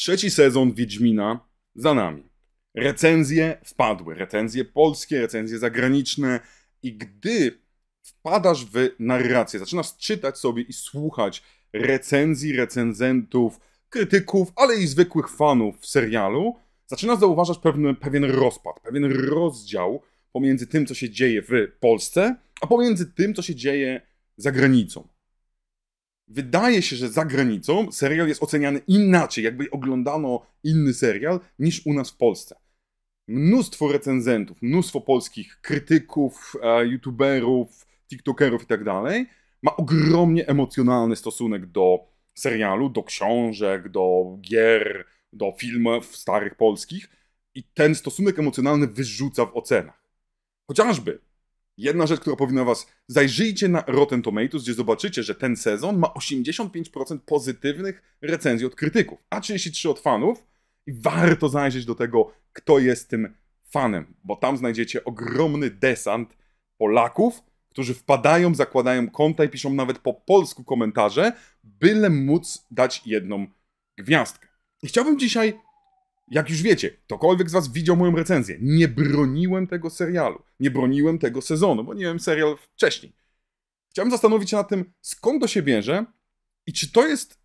Trzeci sezon Wiedźmina za nami. Recenzje wpadły, recenzje polskie, recenzje zagraniczne i gdy wpadasz w narrację, zaczynasz czytać sobie i słuchać recenzji recenzentów, krytyków, ale i zwykłych fanów serialu, zaczynasz zauważać pewien rozpad, pewien rozdział pomiędzy tym, co się dzieje w Polsce, a pomiędzy tym, co się dzieje za granicą wydaje się, że za granicą serial jest oceniany inaczej, jakby oglądano inny serial niż u nas w Polsce. Mnóstwo recenzentów, mnóstwo polskich krytyków, e, youtuberów, tiktokerów itd. Tak ma ogromnie emocjonalny stosunek do serialu, do książek, do gier, do filmów starych polskich i ten stosunek emocjonalny wyrzuca w ocenach. Chociażby Jedna rzecz, która powinna was... Zajrzyjcie na Rotten Tomatoes, gdzie zobaczycie, że ten sezon ma 85% pozytywnych recenzji od krytyków, a 33% od fanów. I warto zajrzeć do tego, kto jest tym fanem, bo tam znajdziecie ogromny desant Polaków, którzy wpadają, zakładają konta i piszą nawet po polsku komentarze, byle móc dać jedną gwiazdkę. I chciałbym dzisiaj jak już wiecie, ktokolwiek z was widział moją recenzję, nie broniłem tego serialu, nie broniłem tego sezonu, bo nie wiem serial wcześniej. Chciałem zastanowić się nad tym, skąd to się bierze i czy to jest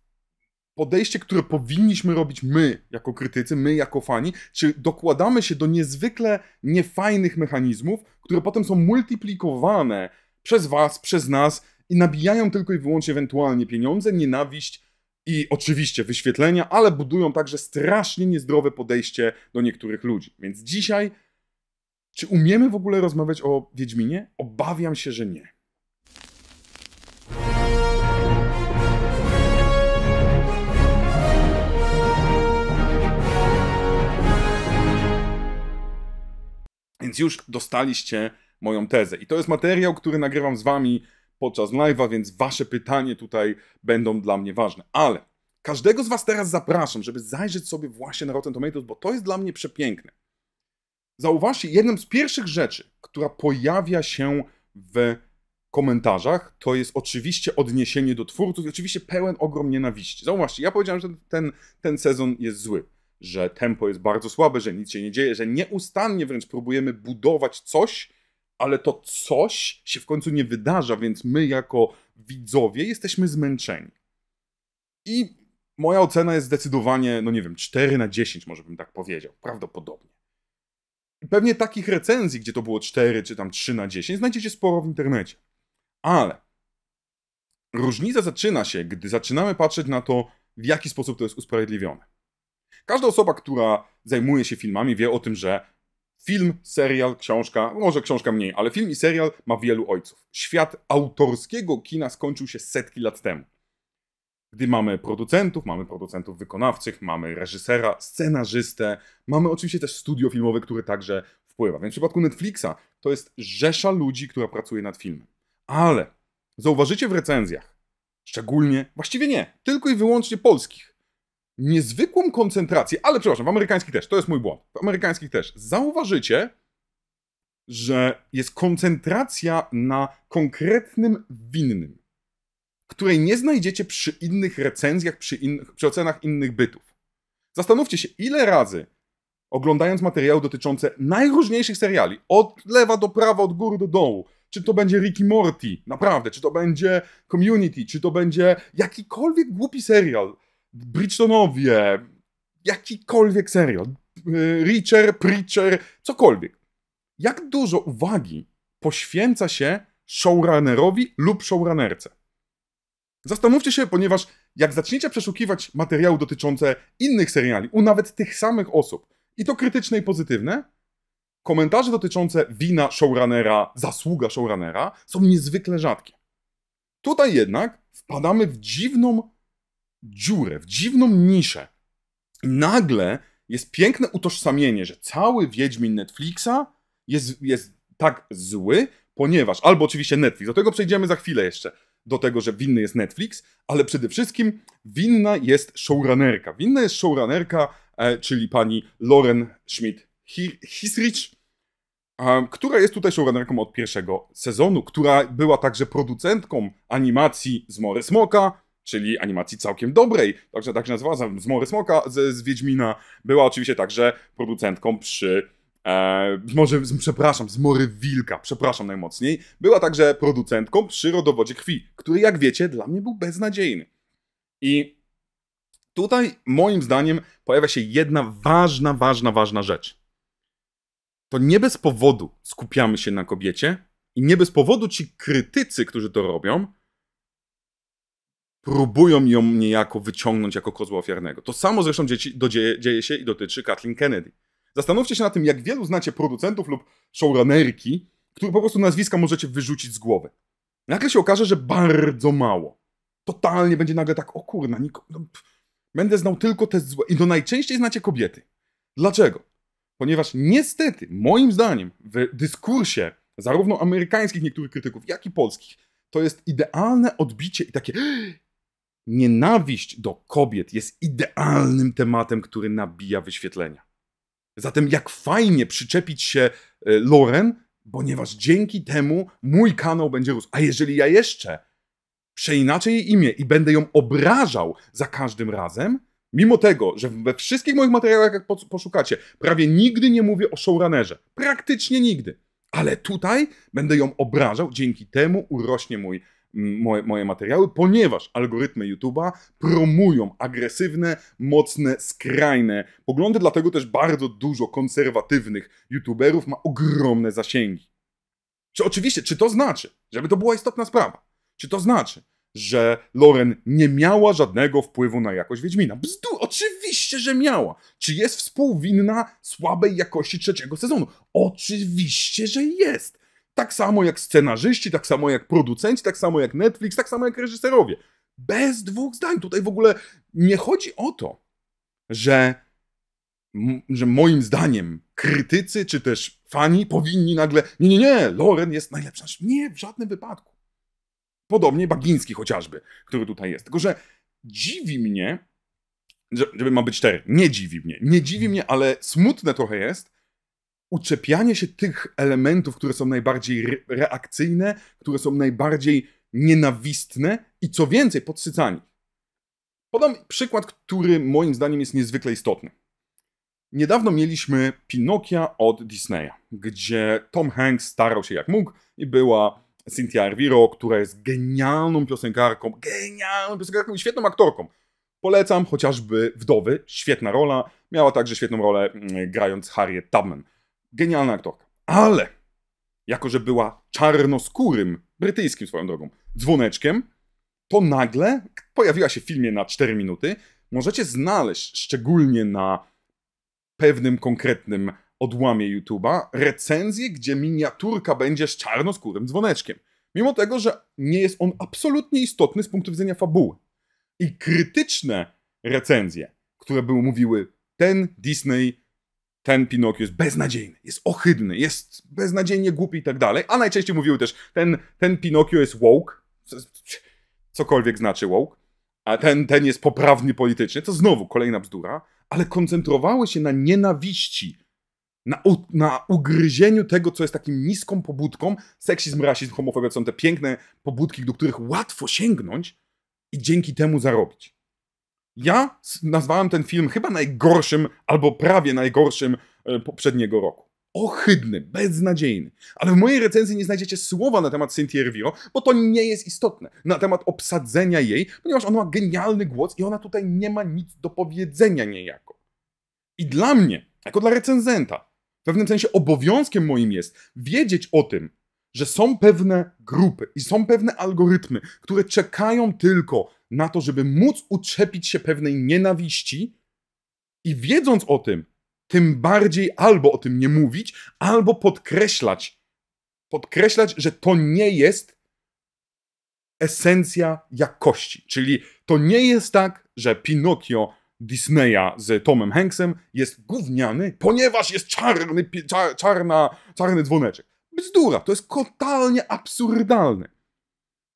podejście, które powinniśmy robić my jako krytycy, my jako fani, czy dokładamy się do niezwykle niefajnych mechanizmów, które potem są multiplikowane przez was, przez nas i nabijają tylko i wyłącznie ewentualnie pieniądze, nienawiść, i oczywiście wyświetlenia, ale budują także strasznie niezdrowe podejście do niektórych ludzi. Więc dzisiaj, czy umiemy w ogóle rozmawiać o Wiedźminie? Obawiam się, że nie. Więc już dostaliście moją tezę. I to jest materiał, który nagrywam z wami podczas live'a, więc wasze pytanie tutaj będą dla mnie ważne. Ale każdego z was teraz zapraszam, żeby zajrzeć sobie właśnie na Rotten Tomatoes, bo to jest dla mnie przepiękne. Zauważcie, jedną z pierwszych rzeczy, która pojawia się w komentarzach, to jest oczywiście odniesienie do twórców i oczywiście pełen ogrom nienawiści. Zauważcie, ja powiedziałem, że ten, ten sezon jest zły, że tempo jest bardzo słabe, że nic się nie dzieje, że nieustannie wręcz próbujemy budować coś, ale to coś się w końcu nie wydarza, więc my jako widzowie jesteśmy zmęczeni. I moja ocena jest zdecydowanie, no nie wiem, 4 na 10 może bym tak powiedział, prawdopodobnie. Pewnie takich recenzji, gdzie to było 4 czy tam 3 na 10, znajdziecie sporo w internecie. Ale różnica zaczyna się, gdy zaczynamy patrzeć na to, w jaki sposób to jest usprawiedliwione. Każda osoba, która zajmuje się filmami, wie o tym, że Film, serial, książka, może książka mniej, ale film i serial ma wielu ojców. Świat autorskiego kina skończył się setki lat temu. Gdy mamy producentów, mamy producentów wykonawczych, mamy reżysera, scenarzystę, mamy oczywiście też studio filmowe, które także wpływa. Więc w przypadku Netflixa to jest rzesza ludzi, która pracuje nad filmem. Ale zauważycie w recenzjach, szczególnie, właściwie nie, tylko i wyłącznie polskich, niezwykłą koncentrację, ale przepraszam, w amerykańskich też, to jest mój błąd, w amerykańskich też, zauważycie, że jest koncentracja na konkretnym winnym, której nie znajdziecie przy innych recenzjach, przy, innych, przy ocenach innych bytów. Zastanówcie się, ile razy oglądając materiały dotyczące najróżniejszych seriali, od lewa do prawa, od góry do dołu, czy to będzie Ricky Morty, naprawdę, czy to będzie Community, czy to będzie jakikolwiek głupi serial, Bridgetonowie, jakikolwiek serio, Reacher, Preacher, cokolwiek. Jak dużo uwagi poświęca się showrunnerowi lub showrunnerce? Zastanówcie się, ponieważ jak zaczniecie przeszukiwać materiały dotyczące innych seriali, u nawet tych samych osób, i to krytyczne i pozytywne, komentarze dotyczące wina showrunnera, zasługa showrunnera są niezwykle rzadkie. Tutaj jednak wpadamy w dziwną dziurę, w dziwną niszę. I nagle jest piękne utożsamienie, że cały Wiedźmin Netflixa jest, jest tak zły, ponieważ albo oczywiście Netflix, do tego przejdziemy za chwilę jeszcze, do tego, że winny jest Netflix, ale przede wszystkim winna jest showrunnerka. Winna jest showrunnerka, e, czyli pani Lauren Schmidt Hisrich, e, która jest tutaj showrunnerką od pierwszego sezonu, która była także producentką animacji z Mory Smoka, czyli animacji całkiem dobrej. Także tak się nazywała, z Mory Smoka, z, z Wiedźmina. Była oczywiście także producentką przy E, może, przepraszam, zmory wilka, przepraszam najmocniej, była także producentką przy rodowodzie krwi, który jak wiecie dla mnie był beznadziejny. I tutaj moim zdaniem pojawia się jedna ważna, ważna, ważna rzecz. To nie bez powodu skupiamy się na kobiecie i nie bez powodu ci krytycy, którzy to robią, próbują ją niejako wyciągnąć jako kozła ofiarnego. To samo zresztą dzieci, dzieje się i dotyczy Kathleen Kennedy. Zastanówcie się na tym, jak wielu znacie producentów lub showrunnerki, których po prostu nazwiska możecie wyrzucić z głowy. Nagle się okaże, że bardzo mało. Totalnie będzie nagle tak, o kurna, niko, no, będę znał tylko te złe. I to najczęściej znacie kobiety. Dlaczego? Ponieważ niestety, moim zdaniem, w dyskursie zarówno amerykańskich niektórych krytyków, jak i polskich, to jest idealne odbicie i takie nienawiść do kobiet jest idealnym tematem, który nabija wyświetlenia. Zatem jak fajnie przyczepić się e, Loren, ponieważ dzięki temu mój kanał będzie rósł. A jeżeli ja jeszcze przeinaczę jej imię i będę ją obrażał za każdym razem, mimo tego, że we wszystkich moich materiałach, jak poszukacie, prawie nigdy nie mówię o showrunnerze. Praktycznie nigdy. Ale tutaj będę ją obrażał, dzięki temu urośnie mój moje, moje materiały, ponieważ algorytmy YouTube'a promują agresywne, mocne, skrajne poglądy, dlatego też bardzo dużo konserwatywnych YouTuberów ma ogromne zasięgi. Czy oczywiście, czy to znaczy, żeby to była istotna sprawa, czy to znaczy, że Loren nie miała żadnego wpływu na jakość Wiedźmina. Bzdu, oczywiście, że miała. Czy jest współwinna słabej jakości trzeciego sezonu? Oczywiście, że jest. Tak samo jak scenarzyści, tak samo jak producenci, tak samo jak Netflix, tak samo jak reżyserowie. Bez dwóch zdań. Tutaj w ogóle nie chodzi o to, że, że moim zdaniem krytycy czy też fani powinni nagle. Nie, nie, nie, Loren jest najlepsza. Nie, w żadnym wypadku. Podobnie Bagiński chociażby, który tutaj jest. Tylko, że dziwi mnie, żeby ma być cztery, nie dziwi mnie, nie dziwi mnie, ale smutne trochę jest, uczepianie się tych elementów, które są najbardziej re reakcyjne, które są najbardziej nienawistne i co więcej, podsycanie. Podam przykład, który moim zdaniem jest niezwykle istotny. Niedawno mieliśmy Pinokia od Disneya, gdzie Tom Hanks starał się jak mógł i była Cynthia Erviro, która jest genialną piosenkarką, genialną piosenkarką i świetną aktorką. Polecam chociażby Wdowy, świetna rola. Miała także świetną rolę mm, grając Harriet Tubman genialna aktorka. Ale jako, że była czarnoskórym, brytyjskim swoją drogą, dzwoneczkiem, to nagle pojawiła się w filmie na 4 minuty. Możecie znaleźć, szczególnie na pewnym konkretnym odłamie YouTube'a, recenzję, gdzie miniaturka będzie z czarnoskórym dzwoneczkiem. Mimo tego, że nie jest on absolutnie istotny z punktu widzenia fabuły. I krytyczne recenzje, które były mówiły, ten Disney ten Pinokio jest beznadziejny, jest ohydny, jest beznadziejnie głupi i tak dalej, a najczęściej mówiły też, ten, ten Pinokio jest woke, cokolwiek znaczy woke, a ten, ten jest poprawny politycznie, to znowu kolejna bzdura, ale koncentrowały się na nienawiści, na, u, na ugryzieniu tego, co jest takim niską pobudką, seksizm, rasizm, homofobia, to są te piękne pobudki, do których łatwo sięgnąć i dzięki temu zarobić. Ja nazwałem ten film chyba najgorszym albo prawie najgorszym e, poprzedniego roku. Ohydny, beznadziejny. Ale w mojej recenzji nie znajdziecie słowa na temat Cynthia Erivo, bo to nie jest istotne. Na temat obsadzenia jej, ponieważ ona ma genialny głos i ona tutaj nie ma nic do powiedzenia niejako. I dla mnie, jako dla recenzenta, w pewnym sensie obowiązkiem moim jest wiedzieć o tym, że są pewne grupy i są pewne algorytmy, które czekają tylko na to, żeby móc uczepić się pewnej nienawiści i wiedząc o tym, tym bardziej albo o tym nie mówić, albo podkreślać, podkreślać, że to nie jest esencja jakości. Czyli to nie jest tak, że Pinokio Disneya z Tomem Hanksem jest gówniany, ponieważ jest czarny, czar, czarna, czarny dzwoneczek. Bzdura, to jest totalnie absurdalne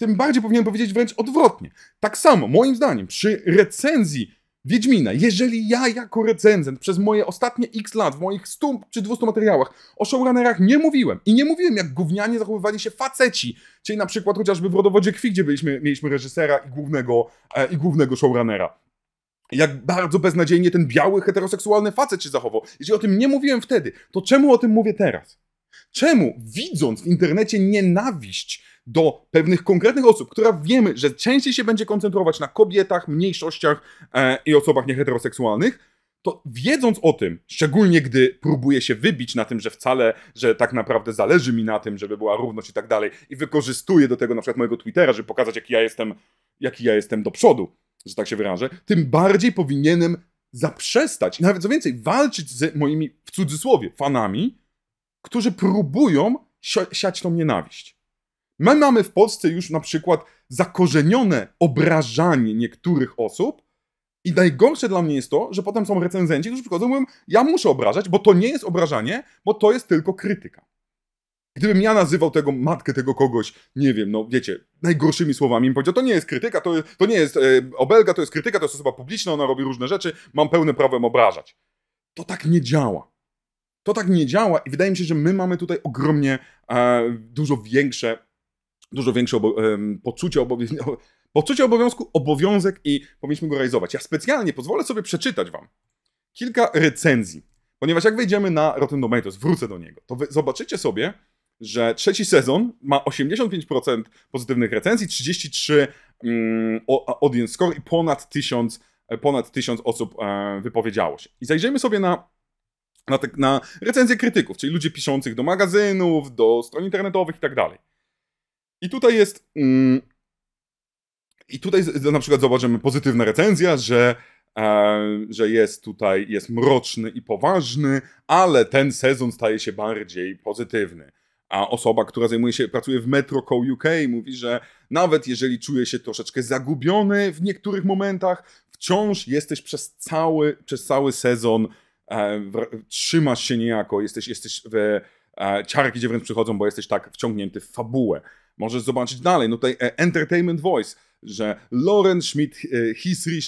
tym bardziej powinien powiedzieć wręcz odwrotnie. Tak samo, moim zdaniem, przy recenzji Wiedźmina, jeżeli ja jako recenzent przez moje ostatnie x lat w moich 100 czy 200 materiałach o showrunnerach nie mówiłem i nie mówiłem jak gównianie zachowywali się faceci, czyli na przykład chociażby w Rodowodzie Krwi, gdzie byliśmy, mieliśmy reżysera i głównego, e, i głównego showrunnera. Jak bardzo beznadziejnie ten biały, heteroseksualny facet się zachował. Jeżeli o tym nie mówiłem wtedy, to czemu o tym mówię teraz? Czemu, widząc w internecie nienawiść do pewnych konkretnych osób, która wiemy, że częściej się będzie koncentrować na kobietach, mniejszościach e, i osobach nieheteroseksualnych, to wiedząc o tym, szczególnie gdy próbuję się wybić na tym, że wcale, że tak naprawdę zależy mi na tym, żeby była równość i tak dalej, i wykorzystuję do tego na przykład mojego Twittera, żeby pokazać, jaki ja jestem, jaki ja jestem do przodu, że tak się wyrażę, tym bardziej powinienem zaprzestać, nawet co więcej, walczyć z moimi, w cudzysłowie, fanami, którzy próbują siać tą nienawiść. My mamy w Polsce już na przykład zakorzenione obrażanie niektórych osób i najgorsze dla mnie jest to, że potem są recenzenci, którzy przychodzą i mówią, ja muszę obrażać, bo to nie jest obrażanie, bo to jest tylko krytyka. Gdybym ja nazywał tego matkę, tego kogoś, nie wiem, no wiecie, najgorszymi słowami, bym powiedział, to nie jest krytyka, to, to nie jest e, obelga, to jest krytyka, to jest osoba publiczna, ona robi różne rzeczy, mam pełne prawo ją obrażać. To tak nie działa. To tak nie działa i wydaje mi się, że my mamy tutaj ogromnie e, dużo większe dużo większe obo poczucie, poczucie obowiązku, obowiązek i powinniśmy go realizować. Ja specjalnie pozwolę sobie przeczytać wam kilka recenzji, ponieważ jak wejdziemy na Rotten Tomatoes, wrócę do niego, to zobaczycie sobie, że trzeci sezon ma 85% pozytywnych recenzji, 33 mm, audience score i ponad 1000, e, ponad 1000 osób e, wypowiedziało się. I zajrzyjmy sobie na, na, te, na recenzje krytyków, czyli ludzi piszących do magazynów, do stron internetowych i tak dalej. I tutaj jest. Mm, I tutaj na przykład zobaczymy pozytywna recenzja, że, e, że jest tutaj jest mroczny i poważny, ale ten sezon staje się bardziej pozytywny. A osoba, która zajmuje się, pracuje w Metro Metro.co UK, mówi, że nawet jeżeli czuje się troszeczkę zagubiony w niektórych momentach, wciąż jesteś przez cały, przez cały sezon, e, w, trzymasz się niejako, jesteś, jesteś w, e, ciarki, gdzie wręcz przychodzą, bo jesteś tak wciągnięty w fabułę. Możesz zobaczyć dalej, no tutaj e, Entertainment Voice, że Loren Schmidt, e, Hisrich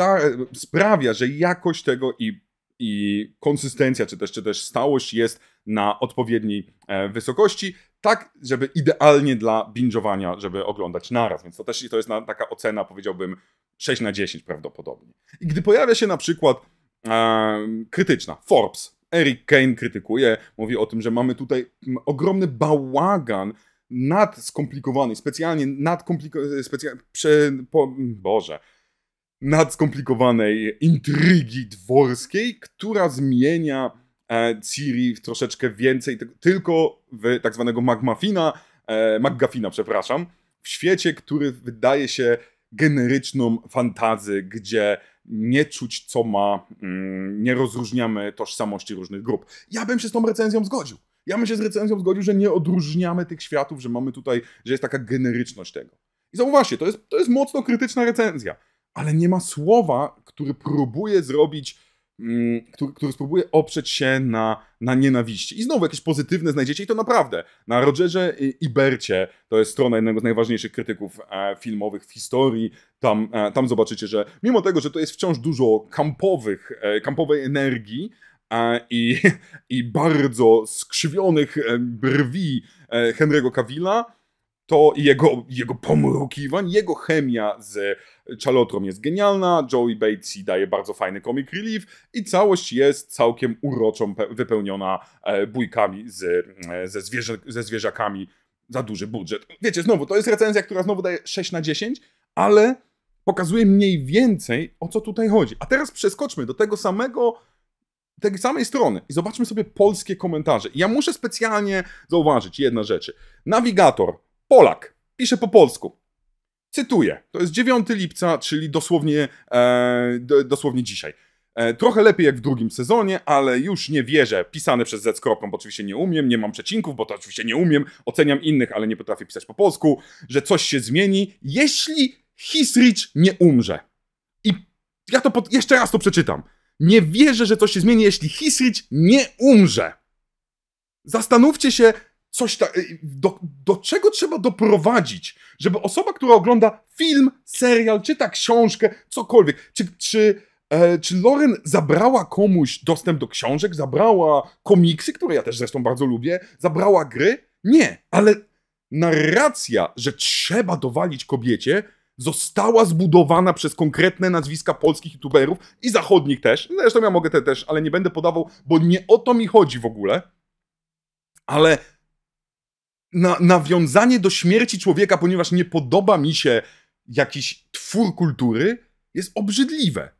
e, sprawia, że jakość tego i, i konsystencja, czy też, czy też stałość jest na odpowiedniej wysokości, tak, żeby idealnie dla binge'owania, żeby oglądać naraz. Więc to też to jest na, taka ocena, powiedziałbym, 6 na 10 prawdopodobnie. I gdy pojawia się na przykład e, krytyczna, Forbes, Eric Kane krytykuje, mówi o tym, że mamy tutaj ogromny bałagan nadskomplikowany, specjalnie nad e, specja po, mm, Boże, skomplikowanej intrygi dworskiej, która zmienia e, Ciri w troszeczkę więcej, tylko w tak zwanego Magmafina e, McGuffina, przepraszam, w świecie, który wydaje się generyczną fantazy, gdzie nie czuć co ma, mm, nie rozróżniamy tożsamości różnych grup. Ja bym się z tą recenzją zgodził. Ja bym się z recenzją zgodził, że nie odróżniamy tych światów, że mamy tutaj, że jest taka generyczność tego. I zauważcie, to jest, to jest mocno krytyczna recenzja, ale nie ma słowa, który próbuje zrobić, mm, który, który spróbuje oprzeć się na, na nienawiści. I znowu jakieś pozytywne znajdziecie i to naprawdę. Na Rogerze Ibercie, to jest strona jednego z najważniejszych krytyków e, filmowych w historii, tam, e, tam zobaczycie, że mimo tego, że to jest wciąż dużo kampowych, e, kampowej energii, i, i bardzo skrzywionych e, brwi e, Henry'ego Cavilla, to jego, jego pomrukiwań, jego chemia z Czalotrą jest genialna, Joey Batesy daje bardzo fajny comic relief i całość jest całkiem uroczą, wypełniona e, bójkami z, ze, zwierzę, ze zwierzakami za duży budżet. Wiecie, znowu, to jest recenzja, która znowu daje 6 na 10, ale pokazuje mniej więcej, o co tutaj chodzi. A teraz przeskoczmy do tego samego tej samej strony i zobaczmy sobie polskie komentarze. ja muszę specjalnie zauważyć jedna rzeczy. Nawigator, Polak, pisze po polsku. Cytuję, to jest 9 lipca, czyli dosłownie, e, dosłownie dzisiaj. E, trochę lepiej jak w drugim sezonie, ale już nie wierzę. Pisane przez Z bo oczywiście nie umiem, nie mam przecinków, bo to oczywiście nie umiem. Oceniam innych, ale nie potrafię pisać po polsku, że coś się zmieni, jeśli Hisrich nie umrze. I ja to pod, jeszcze raz to przeczytam. Nie wierzę, że coś się zmieni, jeśli Hisrich nie umrze. Zastanówcie się, coś ta, y, do, do czego trzeba doprowadzić, żeby osoba, która ogląda film, serial, czyta książkę, cokolwiek, czy, czy, e, czy Loren zabrała komuś dostęp do książek, zabrała komiksy, które ja też zresztą bardzo lubię, zabrała gry? Nie, ale narracja, że trzeba dowalić kobiecie, została zbudowana przez konkretne nazwiska polskich youtuberów i zachodnich też. Zresztą ja mogę te też, ale nie będę podawał, bo nie o to mi chodzi w ogóle. Ale na, nawiązanie do śmierci człowieka, ponieważ nie podoba mi się jakiś twór kultury, jest obrzydliwe.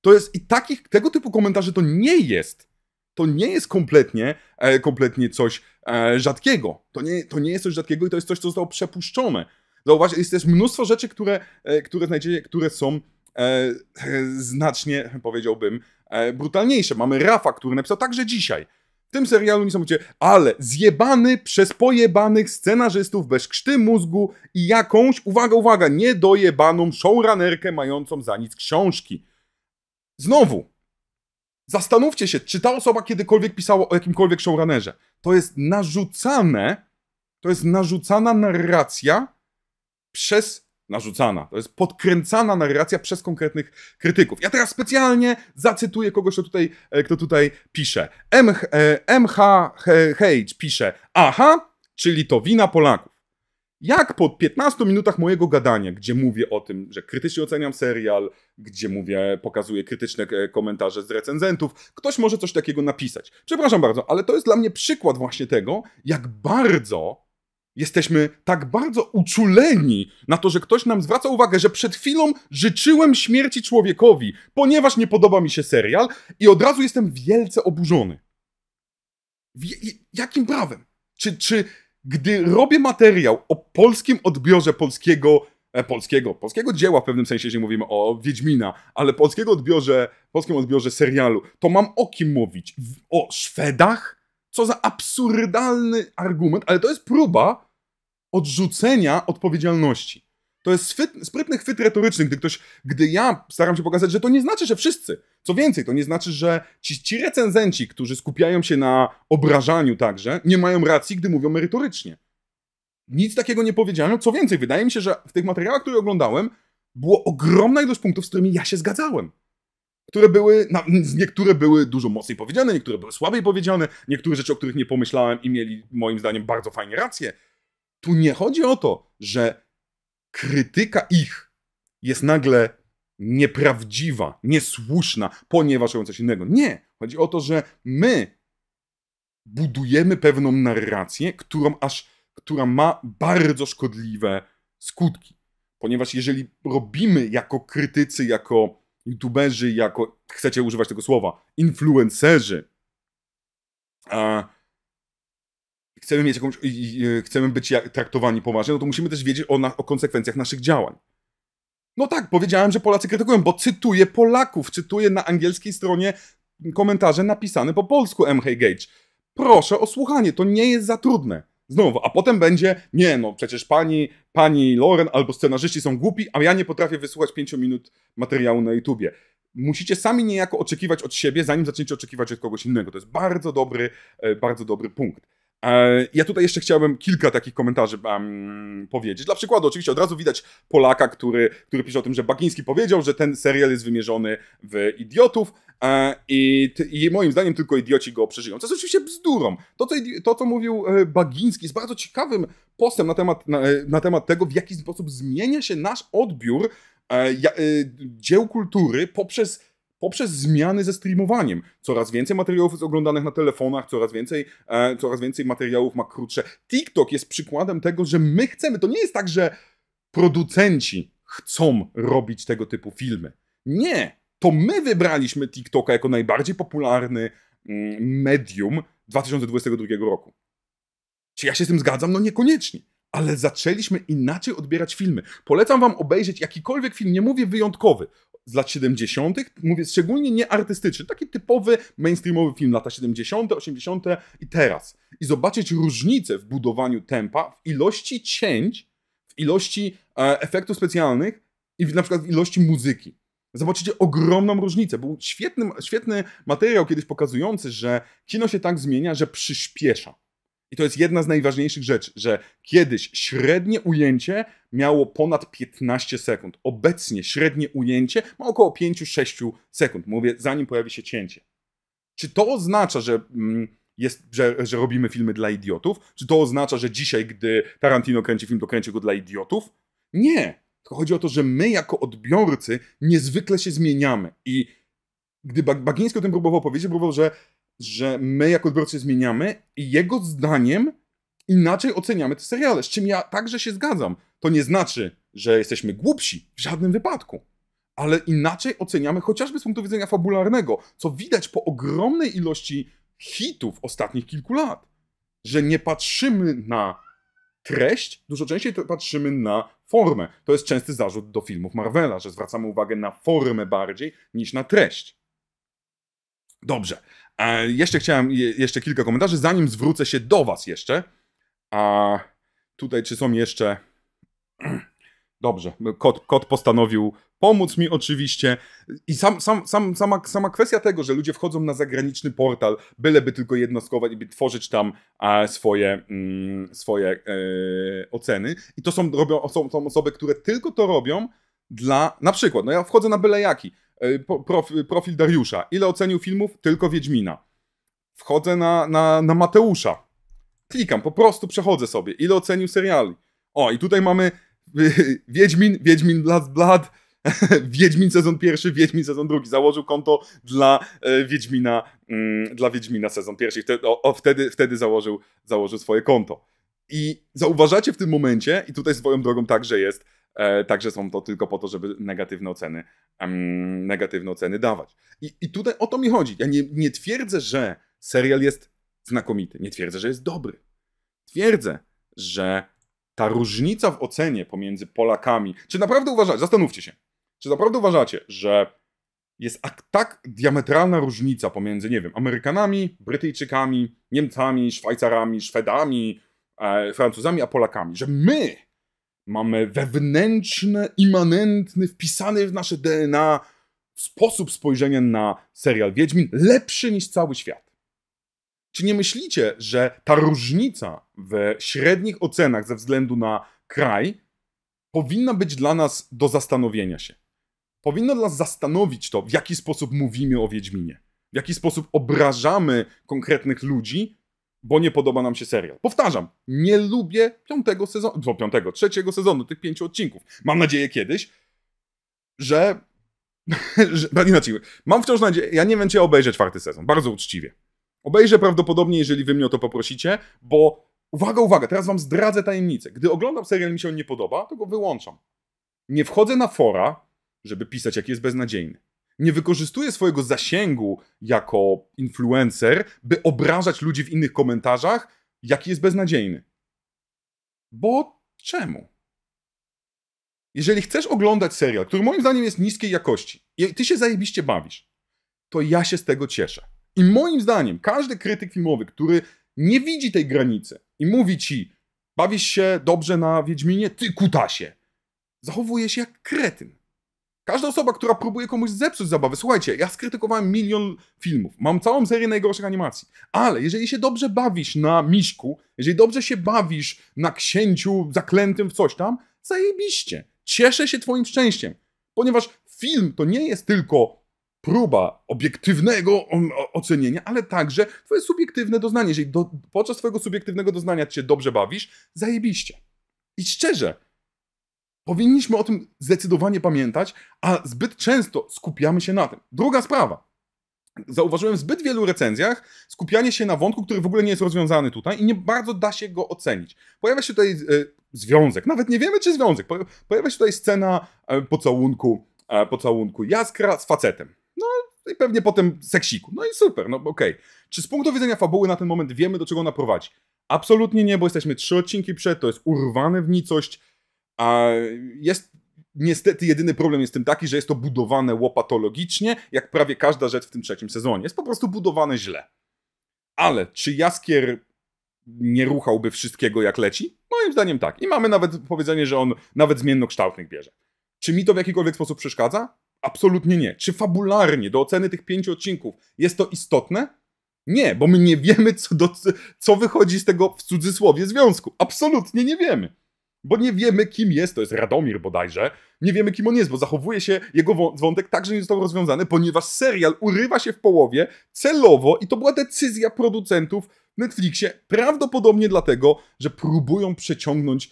To jest i takich, tego typu komentarzy to nie jest. To nie jest kompletnie, e, kompletnie coś e, rzadkiego. To nie, to nie jest coś rzadkiego i to jest coś, co zostało przepuszczone. Zauważ, no jest też mnóstwo rzeczy, które, e, które znajdziecie, które są e, znacznie, powiedziałbym, e, brutalniejsze. Mamy Rafa, który napisał także dzisiaj. W tym serialu niesamowicie, ale zjebany przez pojebanych scenarzystów bez krzty mózgu i jakąś, uwaga, uwaga, niedojebaną showrunnerkę mającą za nic książki. Znowu, zastanówcie się, czy ta osoba kiedykolwiek pisała o jakimkolwiek showrunnerze. To jest narzucane, to jest narzucana narracja, przez narzucana, to jest podkręcana narracja przez konkretnych krytyków. Ja teraz specjalnie zacytuję kogoś, kto tutaj, e, kto tutaj pisze. MH, e, MH Hage pisze, aha, czyli to wina Polaków. Jak po 15 minutach mojego gadania, gdzie mówię o tym, że krytycznie oceniam serial, gdzie mówię, pokazuję krytyczne e, komentarze z recenzentów, ktoś może coś takiego napisać. Przepraszam bardzo, ale to jest dla mnie przykład właśnie tego, jak bardzo Jesteśmy tak bardzo uczuleni na to, że ktoś nam zwraca uwagę, że przed chwilą życzyłem śmierci człowiekowi, ponieważ nie podoba mi się serial i od razu jestem wielce oburzony. jakim prawem? Czy, czy gdy robię materiał o polskim odbiorze polskiego e, polskiego, polskiego dzieła w pewnym sensie, jeśli mówimy o Wiedźmina, ale polskiego odbiorze, polskim odbiorze serialu, to mam o kim mówić? O Szwedach? Co za absurdalny argument, ale to jest próba odrzucenia odpowiedzialności. To jest swyt, sprytny chwyt retoryczny, gdy ktoś, gdy ja staram się pokazać, że to nie znaczy, że wszyscy. Co więcej, to nie znaczy, że ci, ci recenzenci, którzy skupiają się na obrażaniu także, nie mają racji, gdy mówią merytorycznie. Nic takiego nie powiedziano. Co więcej, wydaje mi się, że w tych materiałach, które oglądałem, było ogromna ilość punktów, z którymi ja się zgadzałem które były, na, niektóre były dużo mocniej powiedziane, niektóre były słabiej powiedziane, niektóre rzeczy, o których nie pomyślałem i mieli moim zdaniem bardzo fajnie rację. Tu nie chodzi o to, że krytyka ich jest nagle nieprawdziwa, niesłuszna, ponieważ robią coś innego. Nie. Chodzi o to, że my budujemy pewną narrację, którą aż, która ma bardzo szkodliwe skutki. Ponieważ jeżeli robimy jako krytycy, jako youtuberzy jako, chcecie używać tego słowa, influencerzy. A chcemy mieć jakąś, chcemy być traktowani poważnie, no to musimy też wiedzieć o, na, o konsekwencjach naszych działań. No tak, powiedziałem, że Polacy krytykują, bo cytuję Polaków, cytuję na angielskiej stronie komentarze napisane po polsku M. Hey Gage. Proszę o słuchanie, to nie jest za trudne. Znowu, a potem będzie, nie no, przecież pani, pani Loren albo scenarzyści są głupi, a ja nie potrafię wysłuchać 5 minut materiału na YouTubie. Musicie sami niejako oczekiwać od siebie, zanim zaczniecie oczekiwać od kogoś innego. To jest bardzo dobry, e, bardzo dobry punkt. E, ja tutaj jeszcze chciałbym kilka takich komentarzy um, powiedzieć. Dla przykładu, oczywiście od razu widać Polaka, który, który pisze o tym, że Bagiński powiedział, że ten serial jest wymierzony w idiotów e, i, i, moim zdaniem tylko idioci go przeżyją. Co jest oczywiście bzdurą. To, co, to, co mówił e, Bagiński, jest bardzo ciekawym postem na temat, na, na temat tego, w jaki sposób zmienia się nasz odbiór dzieł kultury poprzez poprzez zmiany ze streamowaniem. Coraz więcej materiałów jest oglądanych na telefonach, coraz więcej, e, coraz więcej materiałów ma krótsze. TikTok jest przykładem tego, że my chcemy. To nie jest tak, że producenci chcą robić tego typu filmy. Nie! To my wybraliśmy TikToka jako najbardziej popularny mm, medium 2022 roku. Czy ja się z tym zgadzam? No niekoniecznie ale zaczęliśmy inaczej odbierać filmy. Polecam wam obejrzeć jakikolwiek film, nie mówię wyjątkowy z lat 70., mówię szczególnie nie artystyczny, taki typowy mainstreamowy film lata 70., 80. i teraz. I zobaczyć różnicę w budowaniu tempa, w ilości cięć, w ilości e, efektów specjalnych i w, na przykład w ilości muzyki. Zobaczycie ogromną różnicę. Był świetny, świetny materiał kiedyś pokazujący, że kino się tak zmienia, że przyspiesza i to jest jedna z najważniejszych rzeczy, że kiedyś średnie ujęcie miało ponad 15 sekund. Obecnie średnie ujęcie ma około 5-6 sekund. Mówię, zanim pojawi się cięcie. Czy to oznacza, że, mm, jest, że, że robimy filmy dla idiotów? Czy to oznacza, że dzisiaj, gdy Tarantino kręci film, to kręci go dla idiotów? Nie. Tylko chodzi o to, że my jako odbiorcy niezwykle się zmieniamy. I gdy Bagiński o tym próbował powiedzieć, próbował, że że my jako odbiorcy zmieniamy i jego zdaniem inaczej oceniamy te seriale, z czym ja także się zgadzam. To nie znaczy, że jesteśmy głupsi w żadnym wypadku, ale inaczej oceniamy chociażby z punktu widzenia fabularnego, co widać po ogromnej ilości hitów ostatnich kilku lat, że nie patrzymy na treść, dużo częściej patrzymy na formę. To jest częsty zarzut do filmów Marvela, że zwracamy uwagę na formę bardziej niż na treść. Dobrze jeszcze chciałem jeszcze kilka komentarzy, zanim zwrócę się do Was jeszcze. A tutaj czy są jeszcze... Dobrze, kot, kot postanowił pomóc mi oczywiście. I sam, sam, sam, sama, sama kwestia tego, że ludzie wchodzą na zagraniczny portal, byleby tylko jednostkować i tworzyć tam e, swoje, mm, swoje e, oceny. I to są, robią, są, są osoby, które tylko to robią dla, na przykład, no ja wchodzę na byle jaki, E, profil Dariusza. Ile ocenił filmów? Tylko Wiedźmina. Wchodzę na, na, na Mateusza. Klikam, po prostu przechodzę sobie. Ile ocenił seriali? O, i tutaj mamy y, Wiedźmin, Wiedźmin Blood Blood, Wiedźmin sezon pierwszy, Wiedźmin sezon drugi. Założył konto dla e, Wiedźmina, mm, dla Wiedźmina sezon pierwszy. Wtedy, o, o, wtedy, wtedy założył, założył swoje konto. I zauważacie w tym momencie, i tutaj swoją drogą także jest, E, także są to tylko po to, żeby negatywne oceny, um, negatywne oceny dawać. I, I, tutaj o to mi chodzi. Ja nie, nie twierdzę, że serial jest znakomity. Nie twierdzę, że jest dobry. Twierdzę, że ta różnica w ocenie pomiędzy Polakami. Czy naprawdę uważacie, zastanówcie się, czy naprawdę uważacie, że jest tak diametralna różnica pomiędzy, nie wiem, Amerykanami, Brytyjczykami, Niemcami, Szwajcarami, Szwedami, e, Francuzami, a Polakami, że my Mamy wewnętrzny, immanentny, wpisany w nasze DNA sposób spojrzenia na serial Wiedźmin lepszy niż cały świat. Czy nie myślicie, że ta różnica w średnich ocenach ze względu na kraj powinna być dla nas do zastanowienia się? Powinno nas zastanowić to, w jaki sposób mówimy o Wiedźminie, w jaki sposób obrażamy konkretnych ludzi bo nie podoba nam się serial. Powtarzam, nie lubię piątego sezonu, no, piątego, trzeciego sezonu, tych pięciu odcinków. Mam nadzieję kiedyś, że, że no inaczej, mam wciąż nadzieję, ja nie wiem, czy ja obejrzę czwarty sezon, bardzo uczciwie. Obejrzę prawdopodobnie, jeżeli wy mnie o to poprosicie, bo uwaga, uwaga, teraz wam zdradzę tajemnicę. Gdy oglądam serial i mi się on nie podoba, to go wyłączam. Nie wchodzę na fora, żeby pisać, jaki jest beznadziejny nie wykorzystuje swojego zasięgu jako influencer, by obrażać ludzi w innych komentarzach, jaki jest beznadziejny. Bo czemu? Jeżeli chcesz oglądać serial, który moim zdaniem jest niskiej jakości, i ty się zajebiście bawisz, to ja się z tego cieszę. I moim zdaniem każdy krytyk filmowy, który nie widzi tej granicy i mówi ci, bawisz się dobrze na Wiedźminie, ty kutasie, zachowuje się jak kretyn. Każda osoba, która próbuje komuś zepsuć zabawę, słuchajcie, ja skrytykowałem milion filmów, mam całą serię najgorszych animacji, ale jeżeli się dobrze bawisz na miśku, jeżeli dobrze się bawisz na księciu zaklętym w coś tam, zajebiście. Cieszę się Twoim szczęściem, ponieważ film to nie jest tylko próba obiektywnego ocenienia, ale także Twoje subiektywne doznanie. Jeżeli do, podczas Twojego subiektywnego doznania Cię dobrze bawisz, zajebiście. I szczerze, Powinniśmy o tym zdecydowanie pamiętać, a zbyt często skupiamy się na tym. Druga sprawa. Zauważyłem w zbyt wielu recenzjach skupianie się na wątku, który w ogóle nie jest rozwiązany tutaj i nie bardzo da się go ocenić. Pojawia się tutaj e, związek, nawet nie wiemy czy związek. Pojawia się tutaj scena y, pocałunku, y, pocałunku jaskra z facetem. No i pewnie potem seksiku. No i super, no okej. Okay. Czy z punktu widzenia fabuły na ten moment wiemy, do czego ona prowadzi? Absolutnie nie, bo jesteśmy trzy odcinki przed, to jest urwane w nicość a jest Niestety jedyny problem jest tym taki, że jest to budowane łopatologicznie, jak prawie każda rzecz w tym trzecim sezonie. Jest po prostu budowane źle. Ale czy Jaskier nie ruchałby wszystkiego jak leci? Moim zdaniem tak. I mamy nawet powiedzenie, że on nawet zmiennokształtnych bierze. Czy mi to w jakikolwiek sposób przeszkadza? Absolutnie nie. Czy fabularnie do oceny tych pięciu odcinków jest to istotne? Nie, bo my nie wiemy, co, do, co wychodzi z tego w cudzysłowie związku. Absolutnie nie wiemy. Bo nie wiemy, kim jest, to jest Radomir bodajże, nie wiemy, kim on jest, bo zachowuje się jego wątek tak, że nie został rozwiązany, ponieważ serial urywa się w połowie celowo i to była decyzja producentów w Netflixie, prawdopodobnie dlatego, że próbują przeciągnąć